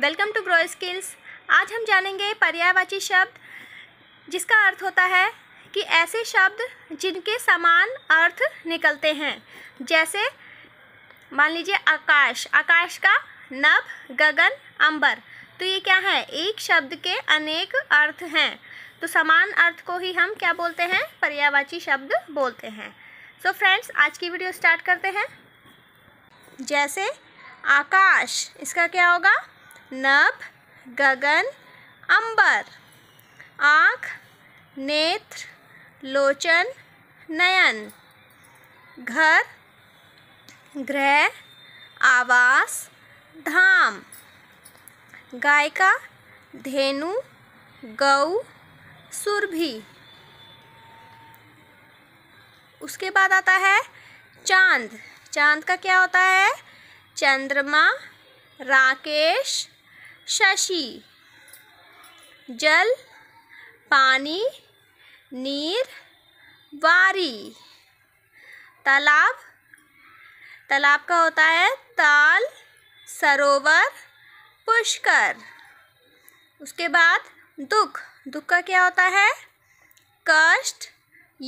welcome to grow skills आज हम जानेंगे पर्यायवाची शब्द जिसका अर्थ होता है कि ऐसे शब्द जिनके समान अर्थ निकलते हैं जैसे मान लीजिए आकाश आकाश का नभ गगन अंबर तो ये क्या है एक शब्द के अनेक अर्थ हैं तो समान अर्थ को ही हम क्या बोलते हैं पर्यायवाची शब्द बोलते हैं सो so फ्रेंड्स आज की वीडियो स्टार्ट करते हैं जैसे आकाश इसका क्या होगा नभ गगन अंबर आँख नेत्र लोचन नयन घर ग्रह आवास धाम गाय का धेनु गऊ सुरभि उसके बाद आता है चांद चांद का क्या होता है चंद्रमा राकेश शशि जल पानी नीर वारी तालाब तालाब का होता है ताल सरोवर पुष्कर उसके बाद दुख दुख का क्या होता है कष्ट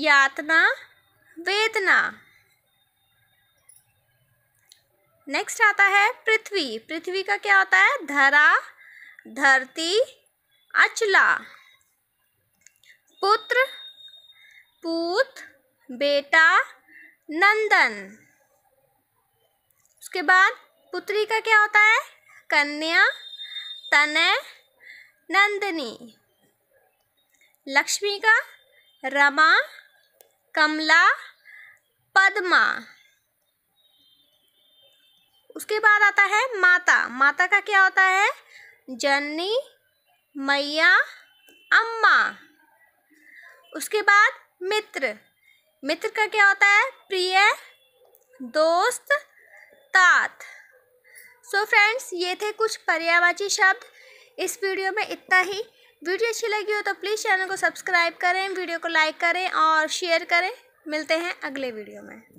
यातना वेदना नेक्स्ट आता है पृथ्वी पृथ्वी का क्या होता है धरा धरती अचला पुत्र पूत बेटा नंदन उसके बाद पुत्री का क्या होता है कन्या तनय नंदनी लक्ष्मी का रमा कमला पद्मा उसके बाद आता है माता माता का क्या होता है जननी मैया अम्मा उसके बाद मित्र मित्र का क्या होता है प्रिय दोस्त तात सो so फ्रेंड्स ये थे कुछ पर्यावाची शब्द इस वीडियो में इतना ही वीडियो अच्छी लगी हो तो प्लीज़ चैनल को सब्सक्राइब करें वीडियो को लाइक करें और शेयर करें मिलते हैं अगले वीडियो में